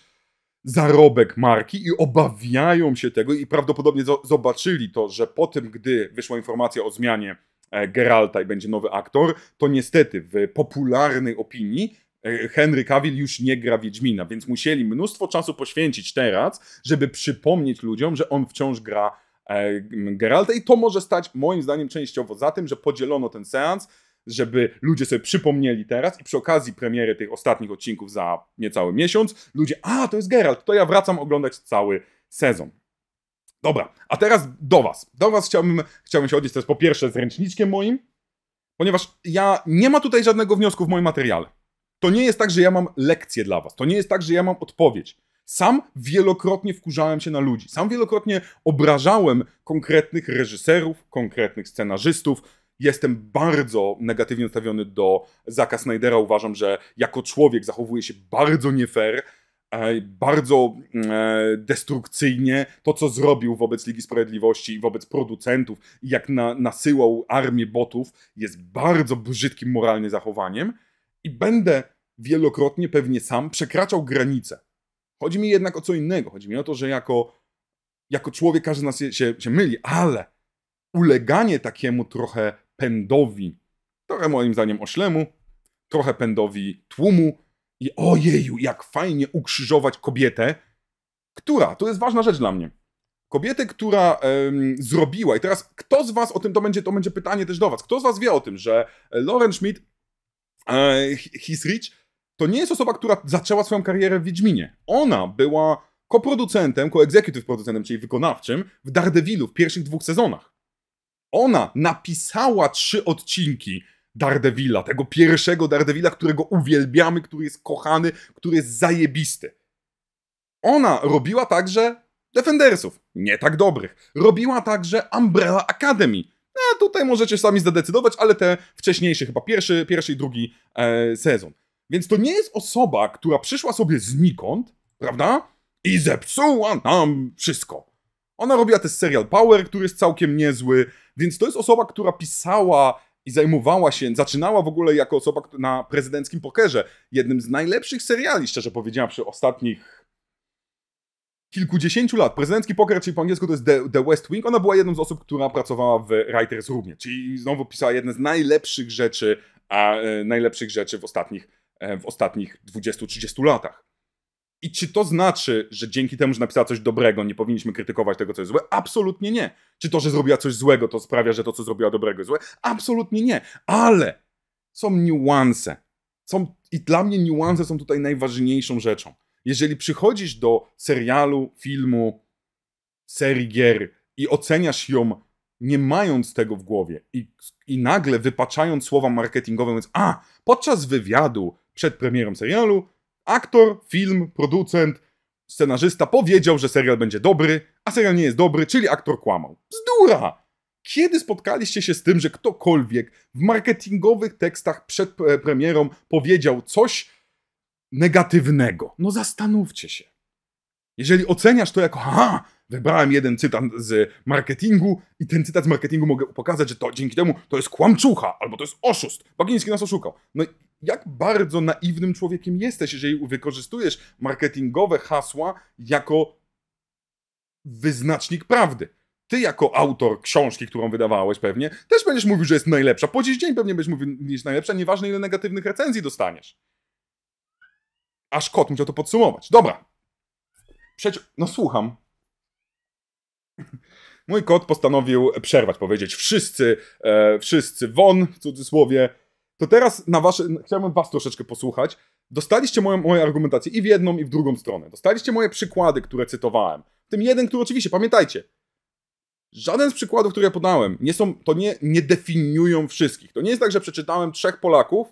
zarobek marki i obawiają się tego i prawdopodobnie zobaczyli to, że po tym, gdy wyszła informacja o zmianie e, Geralta i będzie nowy aktor, to niestety w popularnej opinii E, Henry Cavill już nie gra Wiedźmina, więc musieli mnóstwo czasu poświęcić teraz, żeby przypomnieć ludziom, że on wciąż gra e, Geralta i to może stać moim zdaniem częściowo za tym, że podzielono ten seans, żeby ludzie sobie przypomnieli teraz i przy okazji premiery tych ostatnich odcinków za niecały miesiąc, ludzie, a to jest Geralt, to ja wracam oglądać cały sezon. Dobra, a teraz do was. Do was chciałbym, chciałbym się odnieść też po pierwsze z ręczniczkiem moim, ponieważ ja nie ma tutaj żadnego wniosku w moim materiale. To nie jest tak, że ja mam lekcję dla was. To nie jest tak, że ja mam odpowiedź. Sam wielokrotnie wkurzałem się na ludzi. Sam wielokrotnie obrażałem konkretnych reżyserów, konkretnych scenarzystów. Jestem bardzo negatywnie nastawiony do Zaka Snydera. Uważam, że jako człowiek zachowuje się bardzo nie fair, e, bardzo mm, e, destrukcyjnie. To, co zrobił wobec Ligi Sprawiedliwości i wobec producentów, jak na, nasyłał armię botów, jest bardzo brzydkim moralnie zachowaniem i będę wielokrotnie, pewnie sam, przekraczał granice. Chodzi mi jednak o co innego. Chodzi mi o to, że jako, jako człowiek każdy z nas się, się, się myli, ale uleganie takiemu trochę pędowi, trochę moim zdaniem oślemu, trochę pędowi tłumu i ojeju, jak fajnie ukrzyżować kobietę, która, to jest ważna rzecz dla mnie, kobietę, która ym, zrobiła, i teraz kto z was o tym, to będzie, to będzie pytanie też do was, kto z was wie o tym, że Lauren Schmidt E, Hisrich to nie jest osoba, która zaczęła swoją karierę w Wiedźminie. Ona była koproducentem, co-executive producentem, czyli wykonawczym w Daredevilu w pierwszych dwóch sezonach. Ona napisała trzy odcinki Daredevila, tego pierwszego Daredevila, którego uwielbiamy, który jest kochany, który jest zajebisty. Ona robiła także Defendersów, nie tak dobrych. Robiła także Umbrella Academy, tutaj możecie sami zadecydować, ale te wcześniejsze, chyba pierwszy, pierwszy i drugi e, sezon. Więc to nie jest osoba, która przyszła sobie znikąd, prawda? I zepsuła nam wszystko. Ona robiła też serial Power, który jest całkiem niezły, więc to jest osoba, która pisała i zajmowała się, zaczynała w ogóle jako osoba na prezydenckim pokerze. Jednym z najlepszych seriali, szczerze powiedziawszy, ostatnich kilkudziesięciu lat. Prezydencki poker, czyli po angielsku to jest The, The, West Wing, ona była jedną z osób, która pracowała w Writers Roomie, czyli znowu pisała jedne z najlepszych rzeczy, a e, najlepszych rzeczy w ostatnich, e, w ostatnich 20-30 latach. I czy to znaczy, że dzięki temu, że napisała coś dobrego, nie powinniśmy krytykować tego, co jest złe? Absolutnie nie. Czy to, że zrobiła coś złego, to sprawia, że to, co zrobiła dobrego, jest złe? Absolutnie nie. Ale są niuanse. Są, I dla mnie niuanse są tutaj najważniejszą rzeczą. Jeżeli przychodzisz do serialu, filmu, serii gier i oceniasz ją nie mając tego w głowie i, i nagle wypaczając słowa marketingowe, mówiąc, a podczas wywiadu przed premierą serialu aktor, film, producent, scenarzysta powiedział, że serial będzie dobry, a serial nie jest dobry, czyli aktor kłamał. Bzdura! Kiedy spotkaliście się z tym, że ktokolwiek w marketingowych tekstach przed e, premierą powiedział coś, negatywnego? No zastanówcie się. Jeżeli oceniasz to jako, ha, wybrałem jeden cytat z marketingu i ten cytat z marketingu mogę pokazać, że to dzięki temu to jest kłamczucha albo to jest oszust. Bagiński nas oszukał. No jak bardzo naiwnym człowiekiem jesteś, jeżeli wykorzystujesz marketingowe hasła jako wyznacznik prawdy. Ty jako autor książki, którą wydawałeś pewnie, też będziesz mówił, że jest najlepsza. Po dziś dzień pewnie będziesz mówił, że jest najlepsza, nieważne ile negatywnych recenzji dostaniesz. Aż kot musiał to podsumować. Dobra. Przeci no słucham. Mój kot postanowił przerwać, powiedzieć wszyscy, e, wszyscy won w cudzysłowie. To teraz na wasze, chciałbym was troszeczkę posłuchać. Dostaliście moją, moje argumentacje i w jedną, i w drugą stronę. Dostaliście moje przykłady, które cytowałem. W tym jeden, który oczywiście, pamiętajcie, Żaden z przykładów, które ja podałem, nie są, to nie, nie definiują wszystkich. To nie jest tak, że przeczytałem trzech Polaków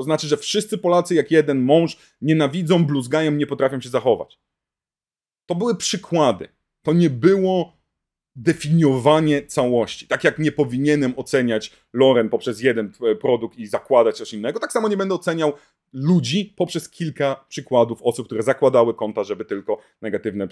to znaczy, że wszyscy Polacy, jak jeden mąż, nienawidzą, bluzgają, nie potrafią się zachować. To były przykłady. To nie było definiowanie całości. Tak jak nie powinienem oceniać Loren poprzez jeden e, produkt i zakładać coś innego, tak samo nie będę oceniał ludzi poprzez kilka przykładów osób, które zakładały konta, żeby tylko negatywne e,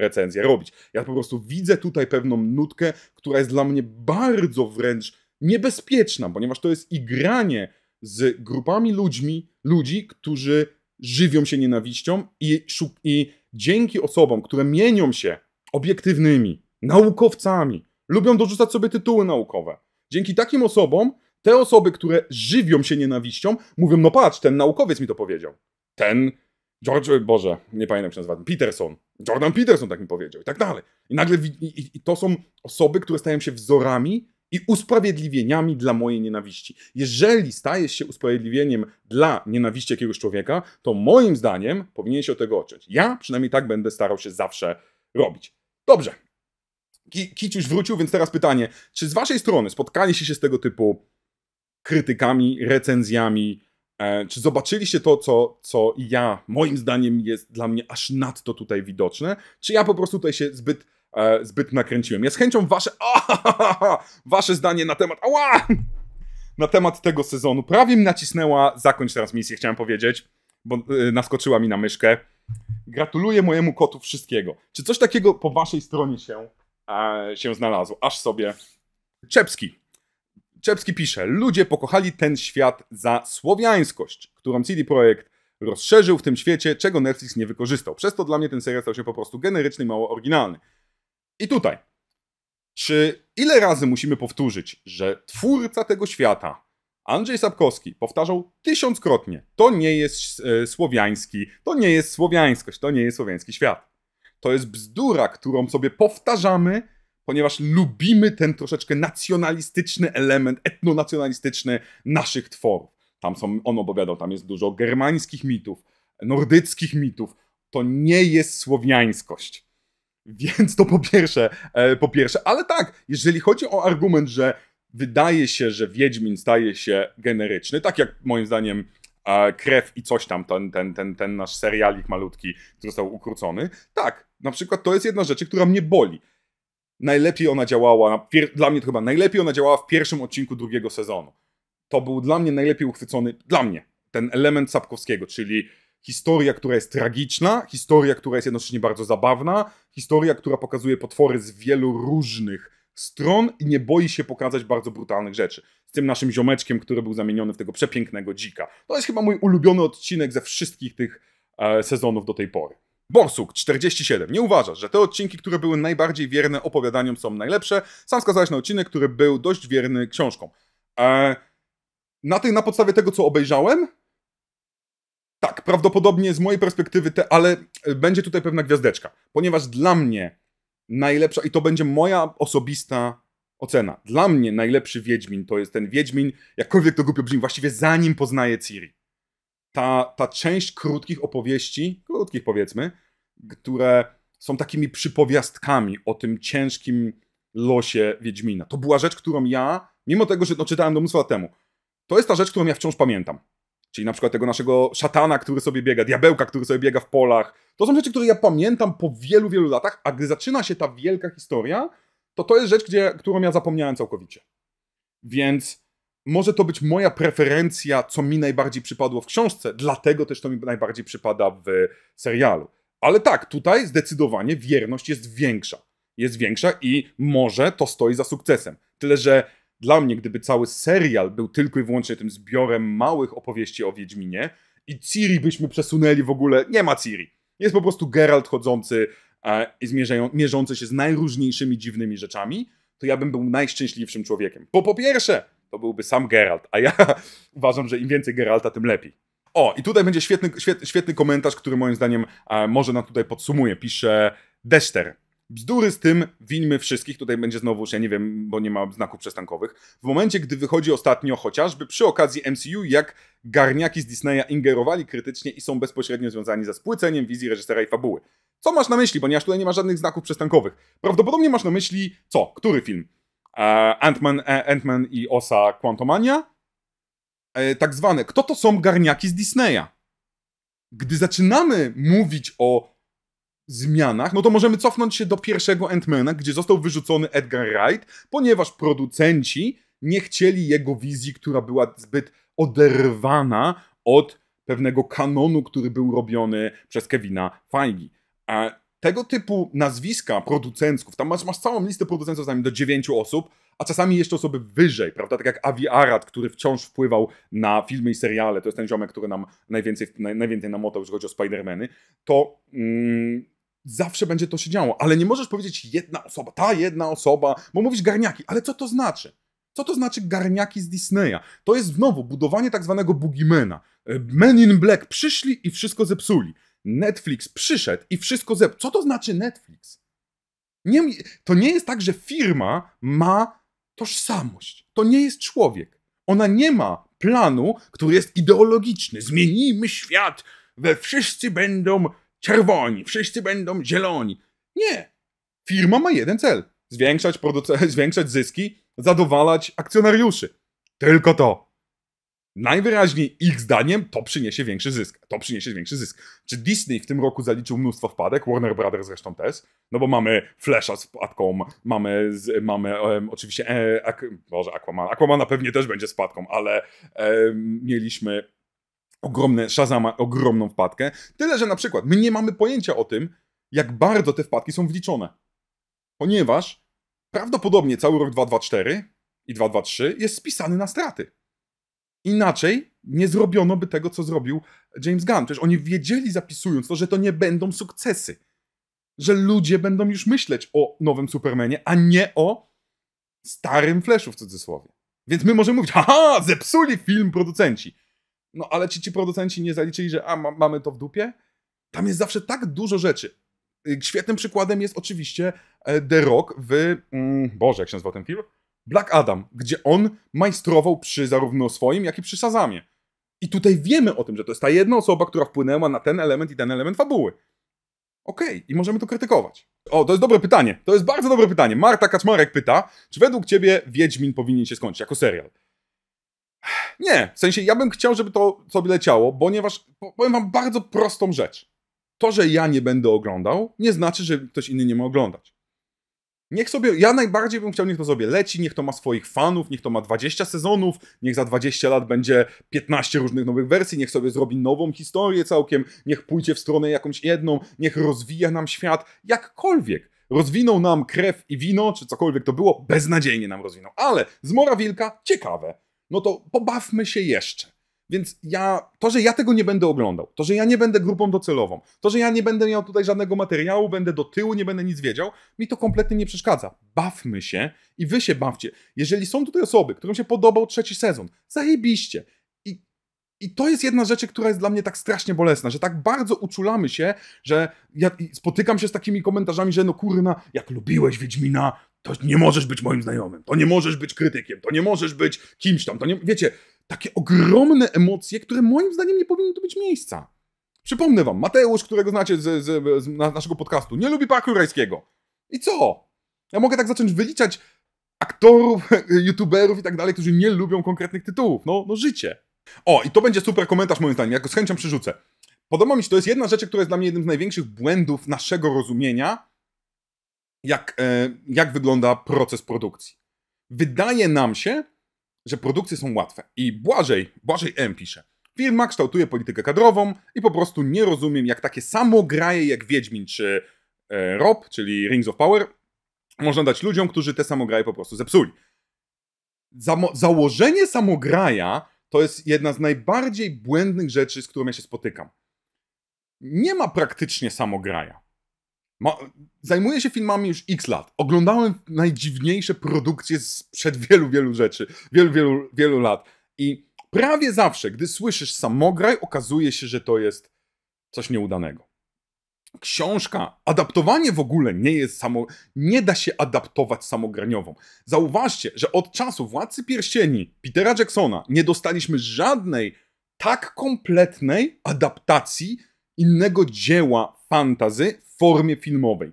recenzje robić. Ja po prostu widzę tutaj pewną nutkę, która jest dla mnie bardzo wręcz niebezpieczna, ponieważ to jest igranie z grupami ludźmi, ludzi, którzy żywią się nienawiścią i, i dzięki osobom, które mienią się obiektywnymi, naukowcami, lubią dorzucać sobie tytuły naukowe. Dzięki takim osobom te osoby, które żywią się nienawiścią, mówią, no patrz, ten naukowiec mi to powiedział. Ten George, Boże, nie pamiętam jak się nazywa, Peterson. Jordan Peterson tak mi powiedział i tak dalej. I nagle i, i, i to są osoby, które stają się wzorami i usprawiedliwieniami dla mojej nienawiści. Jeżeli stajesz się usprawiedliwieniem dla nienawiści jakiegoś człowieka, to moim zdaniem powinien się od tego odciąć. Ja przynajmniej tak będę starał się zawsze robić. Dobrze. Ki Kiciuś wrócił, więc teraz pytanie. Czy z waszej strony spotkaliście się z tego typu krytykami, recenzjami? E, czy zobaczyliście to, co, co ja, moim zdaniem, jest dla mnie aż nadto tutaj widoczne? Czy ja po prostu tutaj się zbyt E, zbyt nakręciłem. Ja z chęcią wasze, o, wasze zdanie na temat, ała, na temat tego sezonu. Prawie mi nacisnęła zakończ transmisję, chciałem powiedzieć, bo e, naskoczyła mi na myszkę. Gratuluję mojemu kotu wszystkiego. Czy coś takiego po waszej stronie się, e, się znalazło? Aż sobie. Czepski. Czepski pisze, ludzie pokochali ten świat za słowiańskość, którą CD Projekt rozszerzył w tym świecie, czego Netflix nie wykorzystał. Przez to dla mnie ten serial stał się po prostu generyczny i mało oryginalny. I tutaj. Czy ile razy musimy powtórzyć, że twórca tego świata, Andrzej Sapkowski, powtarzał tysiąckrotnie: to nie jest e, słowiański, to nie jest słowiańskość, to nie jest słowiański świat. To jest bzdura, którą sobie powtarzamy, ponieważ lubimy ten troszeczkę nacjonalistyczny element, etnonacjonalistyczny naszych tworów. Tam są, on opowiadał, tam jest dużo germańskich mitów, nordyckich mitów. To nie jest słowiańskość. Więc to po pierwsze, e, po pierwsze, ale tak, jeżeli chodzi o argument, że wydaje się, że Wiedźmin staje się generyczny, tak jak moim zdaniem e, krew i coś tam, ten, ten, ten, ten nasz serialik malutki, który został ukrócony. Tak, na przykład to jest jedna rzecz, która mnie boli. Najlepiej ona działała, dla mnie to chyba najlepiej ona działała w pierwszym odcinku drugiego sezonu. To był dla mnie najlepiej uchwycony, dla mnie, ten element Sapkowskiego, czyli historia, która jest tragiczna, historia, która jest jednocześnie bardzo zabawna, historia, która pokazuje potwory z wielu różnych stron i nie boi się pokazać bardzo brutalnych rzeczy. Z tym naszym ziomeczkiem, który był zamieniony w tego przepięknego dzika. To jest chyba mój ulubiony odcinek ze wszystkich tych e, sezonów do tej pory. Borsuk 47. Nie uważasz, że te odcinki, które były najbardziej wierne opowiadaniom są najlepsze? Sam wskazałeś na odcinek, który był dość wierny książkom. E, na, tej, na podstawie tego, co obejrzałem, tak, prawdopodobnie z mojej perspektywy te, ale e, będzie tutaj pewna gwiazdeczka, ponieważ dla mnie najlepsza, i to będzie moja osobista ocena, dla mnie najlepszy Wiedźmin to jest ten Wiedźmin, jakkolwiek to głupio brzmi, właściwie zanim poznaje Ciri. Ta, ta część krótkich opowieści, krótkich powiedzmy, które są takimi przypowiastkami o tym ciężkim losie Wiedźmina. To była rzecz, którą ja, mimo tego, że no, czytałem do mnóstwa lat temu, to jest ta rzecz, którą ja wciąż pamiętam. Czyli na przykład tego naszego szatana, który sobie biega, diabełka, który sobie biega w polach. To są rzeczy, które ja pamiętam po wielu, wielu latach, a gdy zaczyna się ta wielka historia, to to jest rzecz, gdzie, którą ja zapomniałem całkowicie. Więc może to być moja preferencja, co mi najbardziej przypadło w książce, dlatego też to mi najbardziej przypada w serialu. Ale tak, tutaj zdecydowanie wierność jest większa. Jest większa i może to stoi za sukcesem. Tyle, że dla mnie, gdyby cały serial był tylko i wyłącznie tym zbiorem małych opowieści o Wiedźminie i Ciri byśmy przesunęli w ogóle, nie ma Ciri. Jest po prostu Geralt chodzący e, i zmierzają, mierzący się z najróżniejszymi dziwnymi rzeczami, to ja bym był najszczęśliwszym człowiekiem. Bo po pierwsze, to byłby sam Geralt, a ja uważam, że im więcej Geralta, tym lepiej. O, i tutaj będzie świetny, świetny, świetny komentarz, który moim zdaniem e, może nam tutaj podsumuje. Pisze Deszter. Bzdury z tym winmy wszystkich, tutaj będzie znowu, ja nie wiem, bo nie ma znaków przestankowych. W momencie, gdy wychodzi ostatnio chociażby przy okazji MCU, jak garniaki z Disneya ingerowali krytycznie i są bezpośrednio związani ze spłyceniem wizji reżysera i fabuły. Co masz na myśli, ponieważ tutaj nie ma żadnych znaków przestankowych? Prawdopodobnie masz na myśli co? Który film? E, Ant-Man, e, Ant-Man i Osa Quantumania? E, tak zwane. Kto to są garniaki z Disneya? Gdy zaczynamy mówić o zmianach, no to możemy cofnąć się do pierwszego Ant-Mana, gdzie został wyrzucony Edgar Wright, ponieważ producenci nie chcieli jego wizji, która była zbyt oderwana od pewnego kanonu, który był robiony przez Kevina Feige. A tego typu nazwiska producentów, tam masz, masz całą listę producentów, tam do dziewięciu osób, a czasami jeszcze osoby wyżej, prawda? Tak jak Avi Arad, który wciąż wpływał na filmy i seriale, to jest ten ziomek, który nam najwięcej, naj, najwięcej namotał, jeżeli chodzi o Spider-Many, to... Mm, zawsze będzie to się działo, ale nie możesz powiedzieć jedna osoba, ta jedna osoba, bo mówisz garniaki, ale co to znaczy? Co to znaczy garniaki z Disneya? To jest znowu budowanie tak zwanego boogiemana. E, Men in Black przyszli i wszystko zepsuli. Netflix przyszedł i wszystko zepsuł. Co to znaczy Netflix? Nie, to nie jest tak, że firma ma tożsamość. To nie jest człowiek. Ona nie ma planu, który jest ideologiczny. Zmienimy świat, we wszyscy będą czerwoni, wszyscy będą zieloni. Nie. Firma ma jeden cel. Zwiększać, zwiększać zyski, zadowalać akcjonariuszy. Tylko to. Najwyraźniej ich zdaniem to przyniesie większy zysk. To przyniesie większy zysk. Czy Disney w tym roku zaliczył mnóstwo wpadek? Warner Brothers zresztą też. No bo mamy Flasha z wpadką, mamy, z, mamy um, oczywiście e, ak, Boże, Aquaman. na pewnie też będzie spadką, ale e, mieliśmy ogromne, Shazama ogromną wpadkę. Tyle, że na przykład my nie mamy pojęcia o tym, jak bardzo te wpadki są wliczone. Ponieważ prawdopodobnie cały rok 224 i 223 jest spisany na straty. Inaczej nie zrobiono by tego, co zrobił James Gunn. Przecież oni wiedzieli, zapisując to, że to nie będą sukcesy. Że ludzie będą już myśleć o nowym Supermanie, a nie o starym Flashu w cudzysłowie. Więc my możemy mówić, haha, zepsuli film producenci. No ale czy ci producenci nie zaliczyli, że a, ma, mamy to w dupie? Tam jest zawsze tak dużo rzeczy. Y, świetnym przykładem jest oczywiście e, The Rock w... Mm, Boże, jak się nazywa ten film? Black Adam, gdzie on majstrował przy zarówno swoim, jak i przy Shazamie. I tutaj wiemy o tym, że to jest ta jedna osoba, która wpłynęła na ten element i ten element fabuły. Okej, okay, i możemy to krytykować. O, to jest dobre pytanie. To jest bardzo dobre pytanie. Marta Kaczmarek pyta, czy według ciebie Wiedźmin powinien się skończyć jako serial? Nie, w sensie ja bym chciał, żeby to sobie leciało, ponieważ powiem wam bardzo prostą rzecz. To, że ja nie będę oglądał, nie znaczy, że ktoś inny nie ma oglądać. Niech sobie, ja najbardziej bym chciał, niech to sobie leci, niech to ma swoich fanów, niech to ma 20 sezonów, niech za 20 lat będzie 15 różnych nowych wersji, niech sobie zrobi nową historię całkiem, niech pójdzie w stronę jakąś jedną, niech rozwija nam świat, jakkolwiek. Rozwinął nam krew i wino, czy cokolwiek to było, beznadziejnie nam rozwinął. Ale Mora Wilka ciekawe no to pobawmy się jeszcze. Więc ja, to, że ja tego nie będę oglądał, to, że ja nie będę grupą docelową, to, że ja nie będę miał tutaj żadnego materiału, będę do tyłu, nie będę nic wiedział, mi to kompletnie nie przeszkadza. Bawmy się i wy się bawcie. Jeżeli są tutaj osoby, którym się podobał trzeci sezon, zajebiście. I, I to jest jedna rzecz, która jest dla mnie tak strasznie bolesna, że tak bardzo uczulamy się, że ja spotykam się z takimi komentarzami, że no kurna, jak lubiłeś Wiedźmina, to nie możesz być moim znajomym, to nie możesz być krytykiem, to nie możesz być kimś tam, to nie. Wiecie, takie ogromne emocje, które moim zdaniem nie powinny tu być miejsca. Przypomnę wam, Mateusz, którego znacie z, z, z naszego podcastu, nie lubi parku rajskiego. I co? Ja mogę tak zacząć wyliczać aktorów, youtuberów i tak dalej, którzy nie lubią konkretnych tytułów. No, no życie. O, i to będzie super komentarz moim zdaniem, ja go z chęcią przerzucę. Podoba mi się, to jest jedna rzecz, która jest dla mnie jednym z największych błędów naszego rozumienia jak, e, jak wygląda proces produkcji. Wydaje nam się, że produkcje są łatwe. I Błażej, Błażej M pisze, firma kształtuje politykę kadrową i po prostu nie rozumiem, jak takie samo graje jak Wiedźmin czy e, Rob, czyli Rings of Power, można dać ludziom, którzy te samograje po prostu zepsuli. Zamo założenie samograja to jest jedna z najbardziej błędnych rzeczy, z którą ja się spotykam. Nie ma praktycznie samograja. Ma, zajmuję się filmami już x lat. Oglądałem najdziwniejsze produkcje sprzed wielu, wielu rzeczy, wielu, wielu, wielu lat. I prawie zawsze, gdy słyszysz samograj, okazuje się, że to jest coś nieudanego. Książka, adaptowanie w ogóle nie jest samo, nie da się adaptować samograniową. Zauważcie, że od czasu Władcy Pierścieni, Petera Jacksona, nie dostaliśmy żadnej tak kompletnej adaptacji innego dzieła fantazy formie filmowej.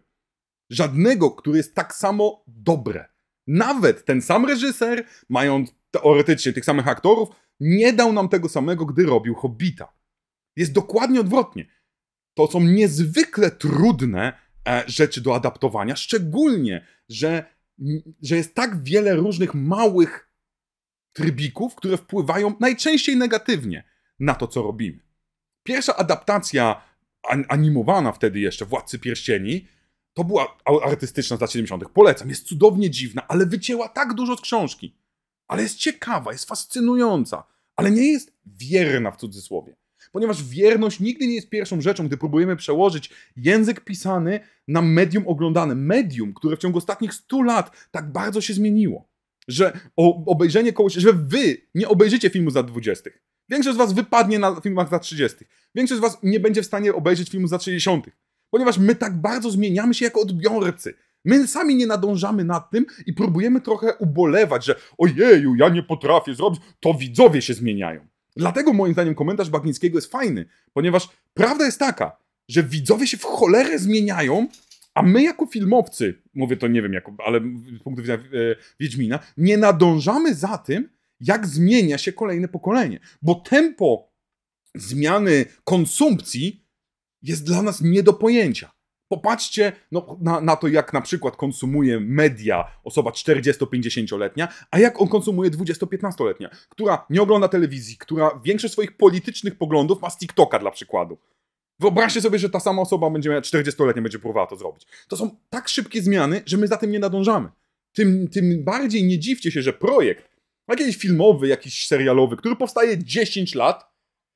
Żadnego, który jest tak samo dobre. Nawet ten sam reżyser, mając teoretycznie tych samych aktorów, nie dał nam tego samego, gdy robił Hobbita. Jest dokładnie odwrotnie. To są niezwykle trudne e, rzeczy do adaptowania, szczególnie, że, że jest tak wiele różnych małych trybików, które wpływają najczęściej negatywnie na to, co robimy. Pierwsza adaptacja animowana wtedy jeszcze, Władcy Pierścieni, to była artystyczna z lat 70. Polecam, jest cudownie dziwna, ale wycięła tak dużo z książki. Ale jest ciekawa, jest fascynująca, ale nie jest wierna w cudzysłowie. Ponieważ wierność nigdy nie jest pierwszą rzeczą, gdy próbujemy przełożyć język pisany na medium oglądane. Medium, które w ciągu ostatnich 100 lat tak bardzo się zmieniło, że obejrzenie kogoś, że wy nie obejrzycie filmu z lat 20. Większość z was wypadnie na filmach z lat 30 większość z was nie będzie w stanie obejrzeć filmu za lat 60., ponieważ my tak bardzo zmieniamy się jako odbiorcy. My sami nie nadążamy nad tym i próbujemy trochę ubolewać, że ojeju, ja nie potrafię zrobić, to widzowie się zmieniają. Dlatego moim zdaniem komentarz Bagnickiego jest fajny, ponieważ prawda jest taka, że widzowie się w cholerę zmieniają, a my jako filmowcy, mówię to nie wiem, jako, ale z punktu widzenia e, Wiedźmina, nie nadążamy za tym, jak zmienia się kolejne pokolenie. Bo tempo zmiany konsumpcji jest dla nas nie do pojęcia. Popatrzcie no, na, na, to, jak na przykład konsumuje media osoba 40-50-letnia, a jak on konsumuje 20-15-letnia, która nie ogląda telewizji, która większość swoich politycznych poglądów ma z TikToka dla przykładu. Wyobraźcie sobie, że ta sama osoba będzie miała 40-letnia, będzie próbowała to zrobić. To są tak szybkie zmiany, że my za tym nie nadążamy. Tym, tym bardziej nie dziwcie się, że projekt, jakiś filmowy, jakiś serialowy, który powstaje 10 lat,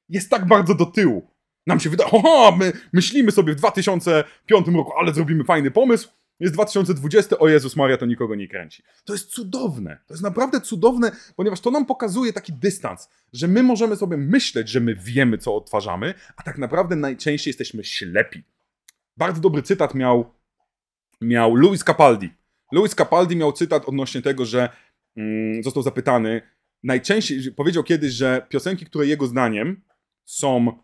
jest tak bardzo do tyłu. Nam się wydaje, oho, my myślimy sobie w 2005 roku, ale zrobimy fajny pomysł. Jest 2020, o Jezus Maria, to nikogo nie kręci. To jest cudowne, to jest naprawdę cudowne, ponieważ to nam pokazuje taki dystans, że my możemy sobie myśleć, że my wiemy, co odtwarzamy, a tak naprawdę najczęściej jesteśmy ślepi. Bardzo dobry cytat miał, miał Louis Capaldi. Louis Capaldi miał cytat odnośnie tego, że mm, został zapytany, najczęściej powiedział kiedyś, że piosenki, które jego zdaniem są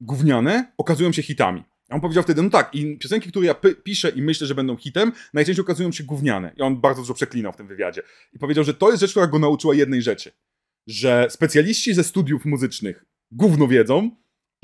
gówniane, okazują się hitami. A on powiedział wtedy, no tak, i piosenki, które ja piszę i myślę, że będą hitem, najczęściej okazują się gówniane. I on bardzo dużo przeklinał w tym wywiadzie. I powiedział, że to jest rzecz, która go nauczyła jednej rzeczy. Że specjaliści ze studiów muzycznych gówno wiedzą,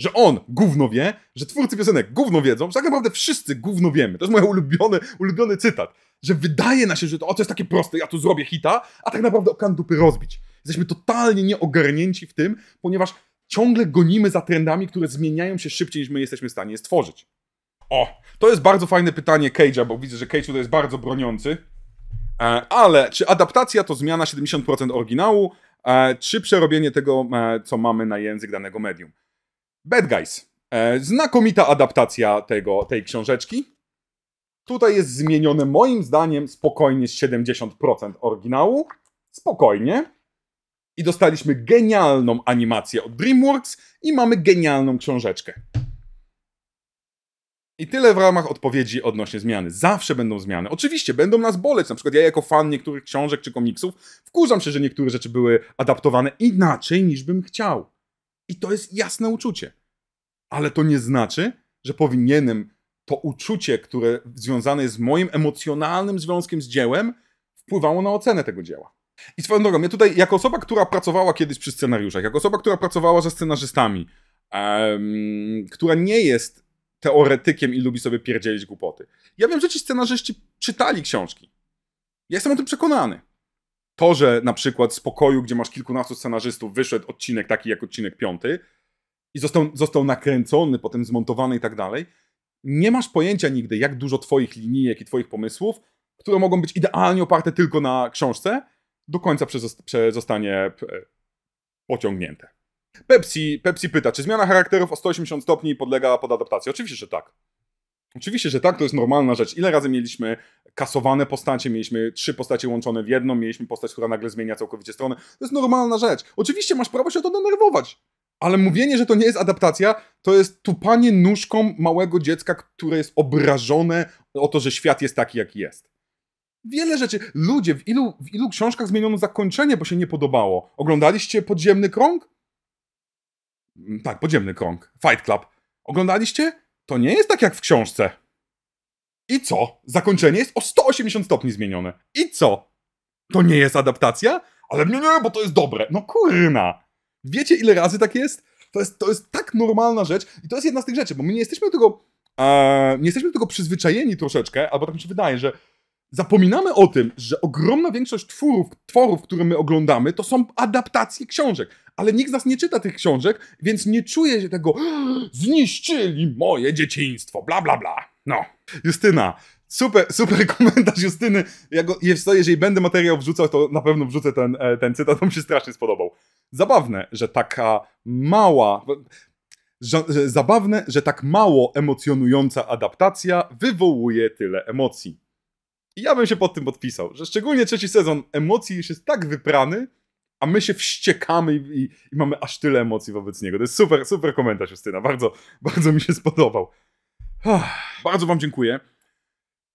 że on gówno wie, że twórcy piosenek gówno wiedzą, że tak naprawdę wszyscy gówno wiemy. To jest mój ulubiony, ulubiony cytat. Że wydaje nam się, że to, o, to jest takie proste, ja tu zrobię hita, a tak naprawdę o kandupy rozbić. Jesteśmy totalnie nieogarnięci w tym, ponieważ ciągle gonimy za trendami, które zmieniają się szybciej niż my jesteśmy w stanie je stworzyć. O, to jest bardzo fajne pytanie Cage'a, bo widzę, że Cage tutaj jest bardzo broniący. E, ale czy adaptacja to zmiana 70% oryginału, e, czy przerobienie tego, e, co mamy na język danego medium? Bad Guys. znakomita adaptacja tego, tej książeczki. Tutaj jest zmienione moim zdaniem spokojnie z 70% oryginału. Spokojnie. I dostaliśmy genialną animację od DreamWorks i mamy genialną książeczkę. I tyle w ramach odpowiedzi odnośnie zmiany. Zawsze będą zmiany. Oczywiście będą nas boleć. Na przykład ja jako fan niektórych książek czy komiksów wkurzam się, że niektóre rzeczy były adaptowane inaczej niż bym chciał. I to jest jasne uczucie. Ale to nie znaczy, że powinienem to uczucie, które związane jest z moim emocjonalnym związkiem z dziełem, wpływało na ocenę tego dzieła. I swoją drogą, ja tutaj, jako osoba, która pracowała kiedyś przy scenariuszach, jako osoba, która pracowała ze scenarzystami, um, która nie jest teoretykiem i lubi sobie pierdzielić głupoty. Ja wiem, że ci scenarzyści czytali książki. Ja jestem o tym przekonany. To, że na przykład z pokoju, gdzie masz kilkunastu scenarzystów, wyszedł odcinek taki jak odcinek piąty i został, został nakręcony, potem zmontowany i tak dalej, nie masz pojęcia nigdy, jak dużo twoich linijek i twoich pomysłów, które mogą być idealnie oparte tylko na książce, do końca zostanie e, pociągnięte. Pepsi, Pepsi pyta, czy zmiana charakterów o 180 stopni podlega pod adaptację? Oczywiście, że tak. Oczywiście, że tak, to jest normalna rzecz. Ile razy mieliśmy kasowane postacie, mieliśmy trzy postacie łączone w jedną, mieliśmy postać, która nagle zmienia całkowicie stronę. To jest normalna rzecz. Oczywiście masz prawo się o to denerwować. Ale mówienie, że to nie jest adaptacja, to jest tupanie nóżką małego dziecka, które jest obrażone o to, że świat jest taki, jaki jest. Wiele rzeczy. Ludzie, w ilu, w ilu książkach zmieniono zakończenie, bo się nie podobało? Oglądaliście Podziemny Krąg? Mm, tak, Podziemny Krąg. Fight Club. Oglądaliście? To nie jest tak jak w książce. I co? Zakończenie jest o 180 stopni zmienione. I co? To nie jest adaptacja? Ale nie, nie, bo to jest dobre. No kurna. Wiecie ile razy tak jest? To jest, to jest tak normalna rzecz i to jest jedna z tych rzeczy, bo my nie jesteśmy do tego, e, nie jesteśmy do tego przyzwyczajeni troszeczkę, albo tak mi się wydaje, że Zapominamy o tym, że ogromna większość twórów, tworów, które my oglądamy, to są adaptacje książek. Ale nikt z nas nie czyta tych książek, więc nie czuje się tego ah, zniszczyli moje dzieciństwo, bla bla bla. No. Justyna, Super, super komentarz Justyny. Ja go, jeżeli będę materiał wrzucał, to na pewno wrzucę ten, e, ten cytat, on mi się strasznie spodobał. Zabawne, że taka mała... Że, że zabawne, że tak mało emocjonująca adaptacja wywołuje tyle emocji. I ja bym się pod tym podpisał, że szczególnie trzeci sezon emocji już jest tak wyprany, a my się wściekamy i, i, i mamy aż tyle emocji wobec niego. To jest super, super komentarz, Justyna. Bardzo, bardzo mi się spodobał. bardzo wam dziękuję.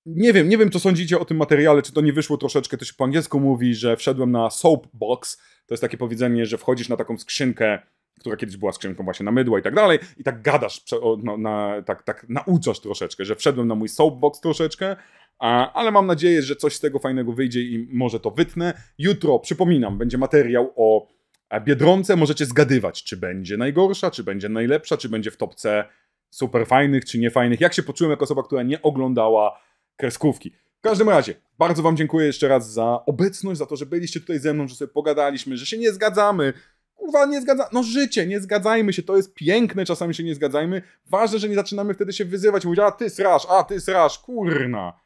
Nie wiem, nie wiem, co sądzicie o tym materiale, czy to nie wyszło troszeczkę, to się po angielsku mówi, że wszedłem na soapbox, to jest takie powiedzenie, że wchodzisz na taką skrzynkę która kiedyś była skrzynką właśnie na mydła i tak dalej, i tak gadasz, no, na, tak, tak nauczasz troszeczkę, że wszedłem na mój soapbox troszeczkę, a, ale mam nadzieję, że coś z tego fajnego wyjdzie i może to wytnę. Jutro, przypominam, będzie materiał o e, Biedronce, możecie zgadywać, czy będzie najgorsza, czy będzie najlepsza, czy będzie w topce super fajnych, czy niefajnych. Jak się poczułem jako osoba, która nie oglądała kreskówki. W każdym razie, bardzo Wam dziękuję jeszcze raz za obecność, za to, że byliście tutaj ze mną, że sobie pogadaliśmy, że się nie zgadzamy, Kurwa, nie zgadza... No życie, nie zgadzajmy się, to jest piękne, czasami się nie zgadzajmy. Ważne, że nie zaczynamy wtedy się wyzywać, mówić, a ty srasz, a ty srasz, kurna.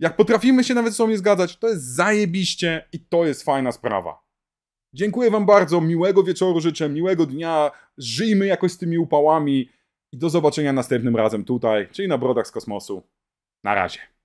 Jak potrafimy się nawet ze sobą nie zgadzać, to jest zajebiście i to jest fajna sprawa. Dziękuję wam bardzo, miłego wieczoru życzę, miłego dnia, żyjmy jakoś z tymi upałami i do zobaczenia następnym razem tutaj, czyli na Brodach z Kosmosu. Na razie.